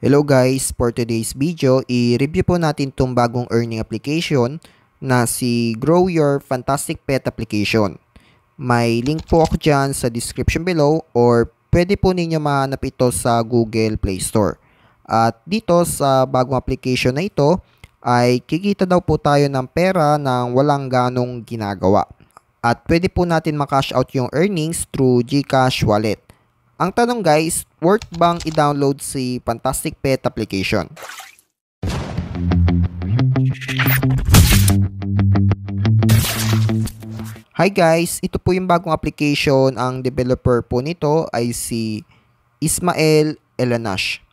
Hello guys, for today's video, i-review po natin itong bagong earning application na si Grow Your Fantastic Pet application. May link po ako dyan sa description below or pwede po ninyo mahanap ito sa Google Play Store. At dito sa bagong application na ito, ay kikita daw po tayo ng pera ng walang ganong ginagawa. At pwede po natin makash out yung earnings through GCash Wallet. Ang tanong guys, worth bang i-download si Fantastic Pet application? Hi guys, ito po yung bagong application. Ang developer po nito ay si Ismael Elanash.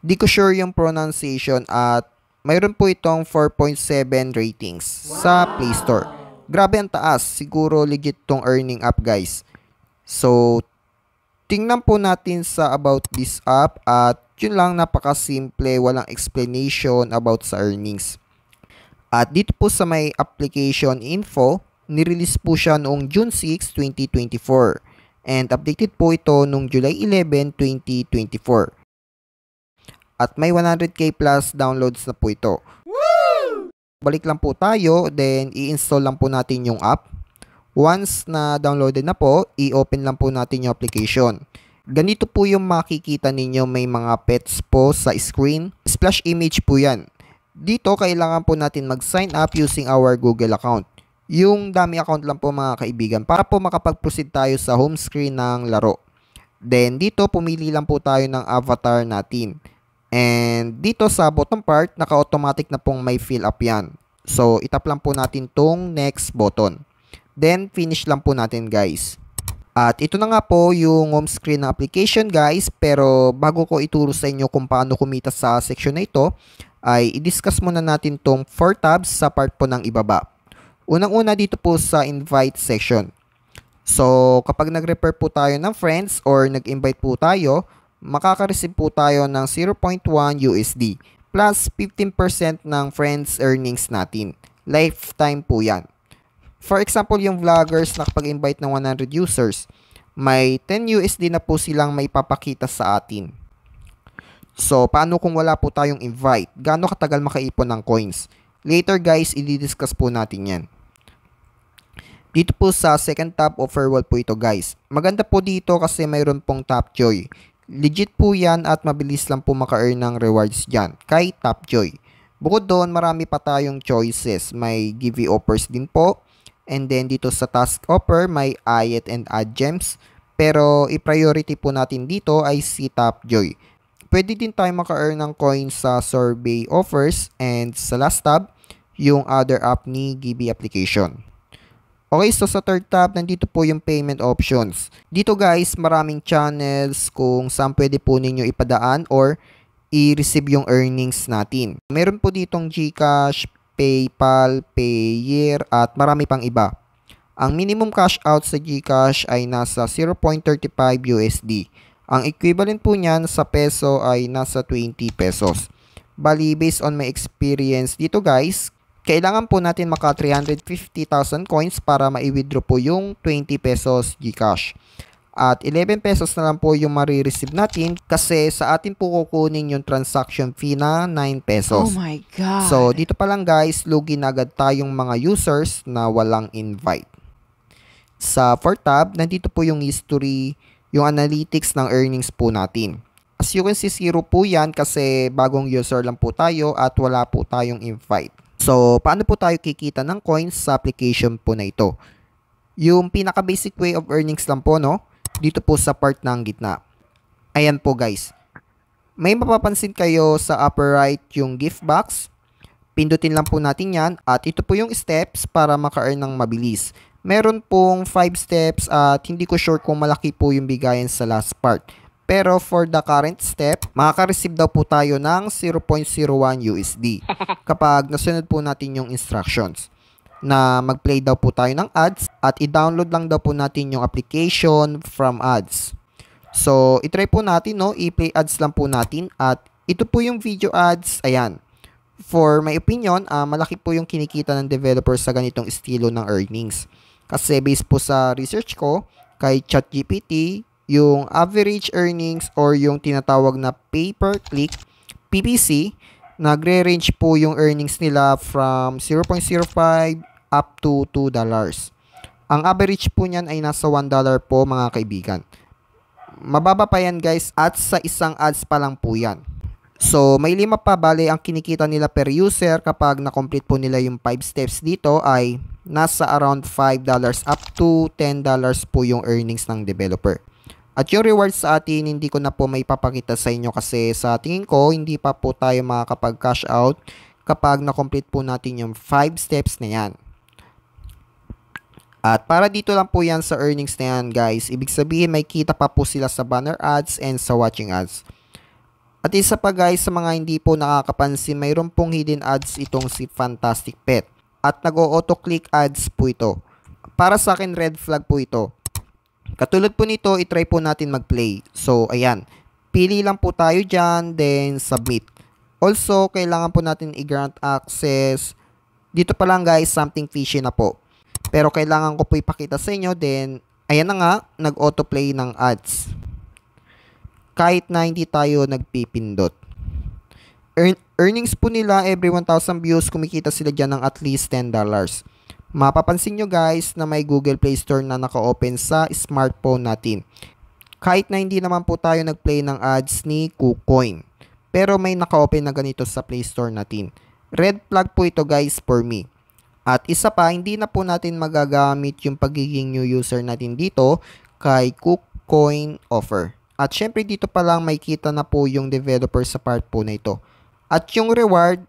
Di ko sure yung pronunciation at mayroon po itong 4.7 ratings wow. sa Play Store. Grabe ang taas. Siguro legit tong earning app guys. So, Tingnan po natin sa about this app at yun lang napakasimple, walang explanation about sa earnings. At dito po sa may application info, nirelease po siya noong June 6, 2024 and updated po ito noong July 11, 2024. At may 100k plus downloads na po ito. Woo! Balik lang po tayo, then i-install lang po natin yung app. Once na downloaded na po, i-open lang po natin yung application. Ganito po yung makikita ninyo may mga pets po sa screen. Splash image po yan. Dito, kailangan po natin mag-sign up using our Google account. Yung dami account lang po mga kaibigan para po makapag-proceed tayo sa home screen ng laro. Then, dito, pumili lang po tayo ng avatar natin. And dito sa bottom part, naka-automatic na pong may fill up yan. So, itap lang po natin tong next button. Then, finish lang po natin guys. At ito na nga po yung home screen na application guys. Pero bago ko ituro sa inyo kung paano kumita sa section na ito, ay i-discuss muna natin tong 4 tabs sa part po ng ibaba. Unang-una dito po sa invite section. So, kapag nag-refer po tayo ng friends or nag-invite po tayo, makaka-receive po tayo ng 0.1 USD plus 15% ng friends earnings natin. Lifetime po yan. For example, yung vloggers na kapag invite ng 100 users, may 10 USD na po silang may maipapakita sa atin. So, paano kung wala po tayong invite? Gaano katagal makaipon ng coins? Later guys, i-discuss po natin yan. Dito po sa second top offer wall po ito guys. Maganda po dito kasi mayroon pong top joy. Legit po yan at mabilis lang po maka-earn ng rewards dyan kay top joy. Bukod doon, marami pa tayong choices. May give offers din po And then dito sa task offer, may IET and add gems. Pero i-priority po natin dito ay si Tapjoy. Pwede din tayo maka-earn ng coins sa survey offers and sa last tab, yung other app ni GB application. Okay, so sa third tab, nandito po yung payment options. Dito guys, maraming channels kung saan pwede po ninyo ipadaan or i-receive yung earnings natin. Meron po ditong GCash, PayPal, Payeer at marami pang iba. Ang minimum cash out sa GCash ay nasa 0.35 USD. Ang equivalent po niyan sa peso ay nasa 20 pesos. Bali, based on my experience dito guys, kailangan po natin maka 350,000 coins para ma-withdraw po yung 20 pesos GCash. At 11 pesos na lang po yung marireceive natin kasi sa atin po kukunin yung transaction fee na 9 pesos. Oh my God. So, dito pa lang guys, lugi na agad tayong mga users na walang invite. Sa 4 tab, nandito po yung history, yung analytics ng earnings po natin. As you can see, zero po yan kasi bagong user lang po tayo at wala po tayong invite. So, paano po tayo kikita ng coins sa application po na ito? Yung pinaka-basic way of earnings lang po, no? dito po sa part ng gitna. Ayan po guys. May mapapansin kayo sa upper right yung gift box. Pindutin lang po natin yan at ito po yung steps para maka-earn ng mabilis. Meron pong 5 steps at hindi ko sure kung malaki po yung bigayan sa last part. Pero for the current step, makaka-receive daw po tayo ng 0.01 USD kapag nasunod po natin yung instructions na mag-play daw po tayo ng ads at i-download lang daw po natin yung application from ads. So, itry po natin, no? I-play ads lang po natin at ito po yung video ads. Ayan. For my opinion, uh, malaki po yung kinikita ng developers sa ganitong estilo ng earnings. Kasi based po sa research ko, kay ChatGPT, yung average earnings or yung tinatawag na pay-per-click, PPC, nagre-range po yung earnings nila from 0.05 up to $2. Ang average po niyan ay nasa $1 po mga kaibigan. Mababa pa yan guys at sa isang ads pa lang po yan. So, may lima pa bale ang kinikita nila per user kapag na-complete po nila yung 5 steps dito ay nasa around $5 up to $10 po yung earnings ng developer. At yung rewards sa atin, hindi ko na po may papakita sa inyo kasi sa tingin ko, hindi pa po tayo makakapag-cash out kapag na-complete po natin yung 5 steps na yan. At para dito lang po yan sa earnings na yan guys. Ibig sabihin may kita pa po sila sa banner ads and sa watching ads. At isa pa guys sa mga hindi po nakakapansin, mayroon pong hidden ads itong si Fantastic Pet. At nag-auto-click ads po ito. Para sa akin red flag po ito. Katulad po nito, itry po natin mag-play. So ayan, pili lang po tayo dyan, then submit. Also, kailangan po natin i-grant access. Dito pa lang guys, something fishy na po pero kailangan ko po ipakita sa inyo then ayan na nga nag-autoplay ng ads. Kahit na hindi tayo nagpipindot. Earn earnings po nila every 1,000 views kumikita sila diyan ng at least $10. Mapapansin nyo guys na may Google Play Store na naka-open sa smartphone natin. Kahit na hindi naman po tayo nag-play ng ads ni KuCoin. Pero may naka-open na ganito sa Play Store natin. Red flag po ito guys for me. At isa pa, hindi na po natin magagamit yung pagiging new user natin dito kay KuCoin offer. At syempre dito pa lang may kita na po yung developer sa part po na ito. At yung reward,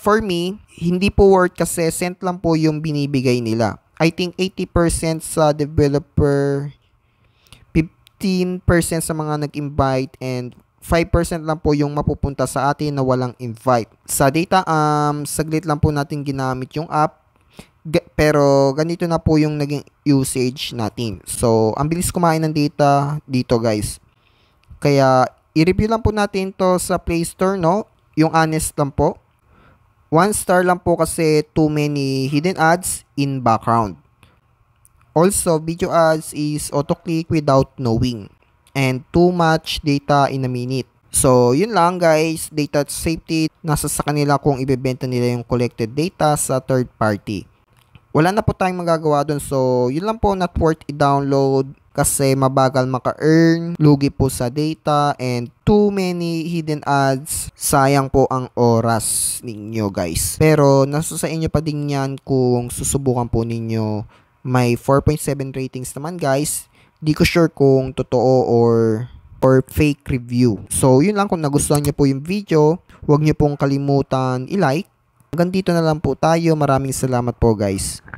for me, hindi po worth kasi cent lang po yung binibigay nila. I think 80% sa developer, 15% sa mga nag-invite and 5% lang po yung mapupunta sa atin na walang invite. Sa data, um, saglit lang po natin ginamit yung app pero ganito na po yung naging usage natin. So, ang bilis kumain ng data dito guys. Kaya, i-review lang po natin to sa Play Store, no? Yung honest lang po. One star lang po kasi too many hidden ads in background. Also, video ads is auto-click without knowing and too much data in a minute. So, yun lang guys, data safety, nasa sa kanila kung ibebenta nila yung collected data sa third party. Wala na po tayong magagawa dun, so yun lang po not worth i-download kasi mabagal maka-earn, lugi po sa data, and too many hidden ads, sayang po ang oras ninyo guys. Pero nasa sa inyo pa din yan kung susubukan po ninyo. May 4.7 ratings naman guys, di ko sure kung totoo or or fake review. So, yun lang kung nagustuhan niyo po yung video, huwag niyo pong kalimutan i-like. Hanggang dito na lang po tayo. Maraming salamat po guys.